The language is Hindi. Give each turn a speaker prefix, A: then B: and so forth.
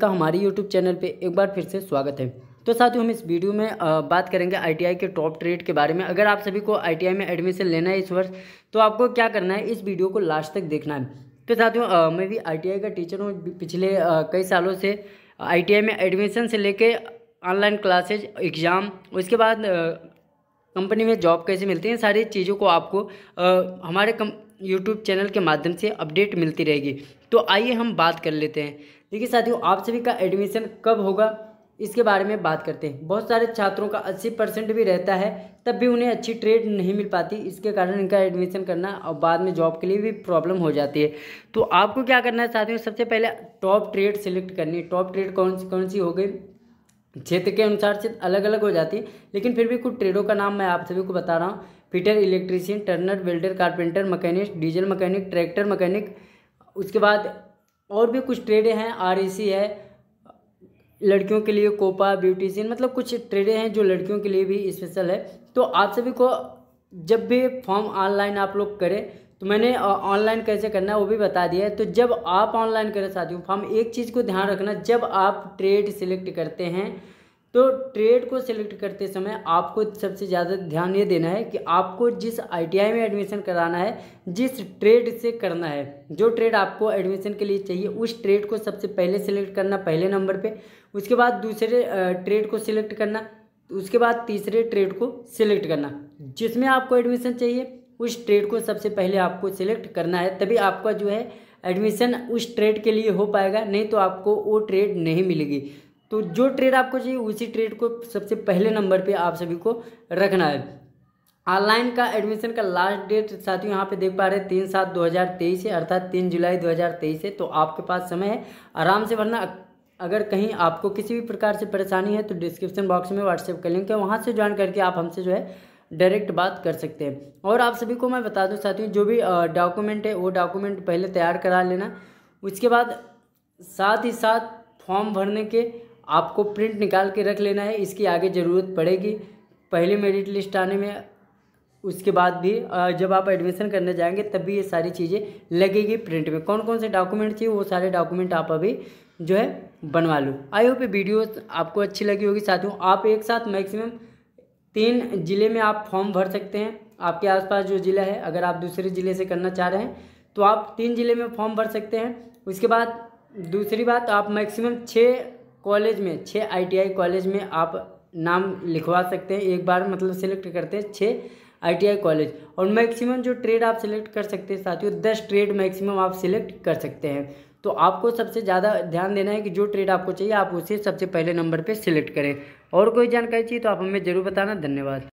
A: का हमारे YouTube चैनल पे एक बार फिर से स्वागत है तो साथियों हम इस वीडियो में बात करेंगे आई के टॉप ट्रेड के बारे में अगर आप सभी को आई में एडमिशन लेना है इस वर्ष तो आपको क्या करना है इस वीडियो को लास्ट तक देखना है तो साथियों मैं भी आई का टीचर हूँ पिछले कई सालों से आई में एडमिशन से लेके ऑनलाइन क्लासेज एग्ज़ाम उसके बाद कंपनी में जॉब कैसे मिलती है सारी चीज़ों को आपको आ, हमारे कम यूट्यूब चैनल के माध्यम से अपडेट मिलती रहेगी तो आइए हम बात कर लेते हैं देखिए साथियों आप सभी का एडमिशन कब होगा इसके बारे में बात करते हैं बहुत सारे छात्रों का 80 परसेंट भी रहता है तब भी उन्हें अच्छी ट्रेड नहीं मिल पाती इसके कारण इनका एडमिशन करना और बाद में जॉब के लिए भी प्रॉब्लम हो जाती है तो आपको क्या करना है साथियों सबसे पहले टॉप ट्रेड सेलेक्ट करनी टॉप ट्रेड कौन कौन सी हो गई क्षेत्र के अनुसार से अलग अलग हो जाती है लेकिन फिर भी कुछ ट्रेडों का नाम मैं आप सभी को बता रहा हूँ fitter electrician turner welder carpenter mechanic diesel mechanic tractor mechanic उसके बाद और भी कुछ ट्रेडें हैं आर e है लड़कियों के लिए कोपा ब्यूटीशियन मतलब कुछ ट्रेडें हैं जो लड़कियों के लिए भी स्पेशल है तो आप सभी को जब भी फॉर्म ऑनलाइन आप लोग करें तो मैंने ऑनलाइन कैसे करना है वो भी बता दिया है तो जब आप ऑनलाइन करें साथियों फॉर्म एक चीज़ को ध्यान रखना जब आप ट्रेड सिलेक्ट करते हैं तो ट्रेड को सिलेक्ट करते समय आपको सबसे ज़्यादा ध्यान ये देना है कि आपको जिस आईटीआई में एडमिशन कराना है जिस ट्रेड से करना है जो ट्रेड आपको एडमिशन के लिए चाहिए उस ट्रेड को सबसे पहले सिलेक्ट करना पहले नंबर पे उसके बाद दूसरे ट्रेड को सिलेक्ट करना उसके बाद तीसरे ट्रेड को सिलेक्ट करना जिसमें आपको एडमिशन चाहिए उस ट्रेड को सबसे पहले आपको सिलेक्ट करना है तभी आपका जो है एडमिशन उस ट्रेड के लिए हो पाएगा नहीं तो आपको वो ट्रेड नहीं मिलेगी तो जो ट्रेड आपको चाहिए उसी ट्रेड को सबसे पहले नंबर पे आप सभी को रखना है ऑनलाइन का एडमिशन का लास्ट डेट साथियों यहाँ पे देख पा रहे हैं तीन सात दो हज़ार तेईस है अर्थात तीन जुलाई दो हज़ार तेईस है तो आपके पास समय है आराम से भरना अगर कहीं आपको किसी भी प्रकार से परेशानी है तो डिस्क्रिप्शन बॉक्स में व्हाट्सएप का लिंक है वहाँ से ज्वाइन करके आप हमसे जो है डायरेक्ट बात कर सकते हैं और आप सभी को मैं बता दूँ साथियों जो भी डॉक्यूमेंट है वो डॉक्यूमेंट पहले तैयार करा लेना उसके बाद साथ ही साथ फॉर्म भरने के आपको प्रिंट निकाल के रख लेना है इसकी आगे ज़रूरत पड़ेगी पहले मेरिट लिस्ट आने में उसके बाद भी जब आप एडमिशन करने जाएंगे तब भी ये सारी चीज़ें लगेगी प्रिंट में कौन कौन से डॉक्यूमेंट चाहिए वो सारे डॉक्यूमेंट आप अभी जो है बनवा लो आई होप ये वीडियो आपको अच्छी लगी होगी साथियों आप एक साथ मैक्सिमम तीन ज़िले में आप फॉर्म भर सकते हैं आपके आसपास जो ज़िला है अगर आप दूसरे ज़िले से करना चाह रहे हैं तो आप तीन ज़िले में फॉर्म भर सकते हैं उसके बाद दूसरी बात आप मैक्सिमम छः कॉलेज में छः आईटीआई कॉलेज में आप नाम लिखवा सकते हैं एक बार मतलब सेलेक्ट करते हैं छः आईटीआई कॉलेज और मैक्सिमम जो ट्रेड आप सेलेक्ट कर सकते हैं साथियों दस ट्रेड मैक्सिमम आप सिलेक्ट कर सकते हैं तो आपको सबसे ज़्यादा ध्यान देना है कि जो ट्रेड आपको चाहिए आप उसे सबसे पहले नंबर पर सिलेक्ट करें और कोई जानकारी चाहिए तो आप हमें ज़रूर बताना धन्यवाद